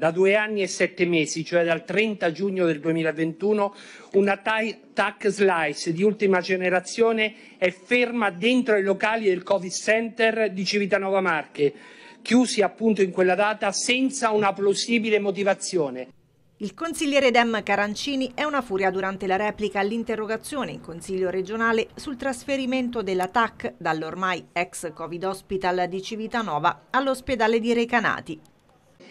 da due anni e sette mesi, cioè dal 30 giugno del 2021, una TAC Slice di ultima generazione è ferma dentro i locali del Covid Center di Civitanova Marche, chiusi appunto in quella data senza una plausibile motivazione. Il consigliere Dem Carancini è una furia durante la replica all'interrogazione in Consiglio regionale sul trasferimento della TAC dall'ormai ex Covid Hospital di Civitanova all'ospedale di Recanati,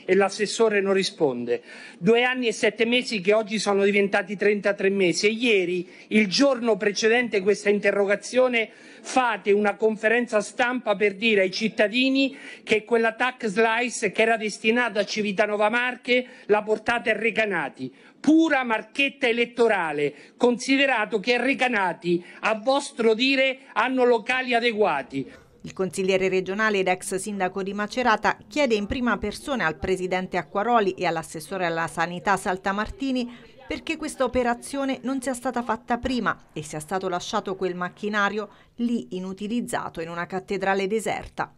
e l'assessore non risponde. Due anni e sette mesi che oggi sono diventati 33 mesi e ieri, il giorno precedente questa interrogazione, fate una conferenza stampa per dire ai cittadini che quella tax slice che era destinata a Civitanova Marche la portate a Recanati pura marchetta elettorale, considerato che a Recanati, a vostro dire, hanno locali adeguati. Il consigliere regionale ed ex sindaco di Macerata chiede in prima persona al presidente Acquaroli e all'assessore alla sanità Saltamartini perché questa operazione non sia stata fatta prima e sia stato lasciato quel macchinario lì inutilizzato in una cattedrale deserta.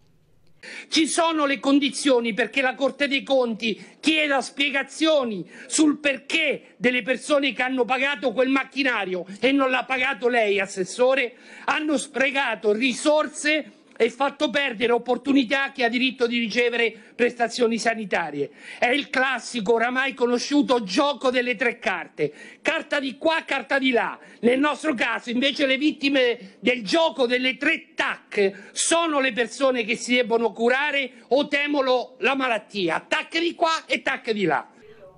Ci sono le condizioni perché la Corte dei Conti chieda spiegazioni sul perché delle persone che hanno pagato quel macchinario e non l'ha pagato lei, assessore, hanno sprecato risorse e fatto perdere opportunità a chi ha diritto di ricevere prestazioni sanitarie. È il classico oramai conosciuto gioco delle tre carte, carta di qua, carta di là. Nel nostro caso invece le vittime del gioco delle tre tac sono le persone che si debbono curare o temono la malattia, tac di qua e tac di là.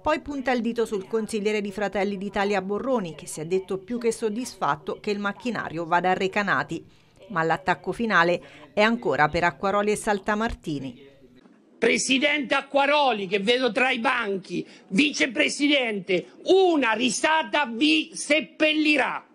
Poi punta il dito sul consigliere di Fratelli d'Italia Borroni, che si è detto più che soddisfatto che il macchinario vada a Recanati ma l'attacco finale è ancora per Acquaroli e Saltamartini. Presidente Acquaroli che vedo tra i banchi, vicepresidente, una risata vi seppellirà.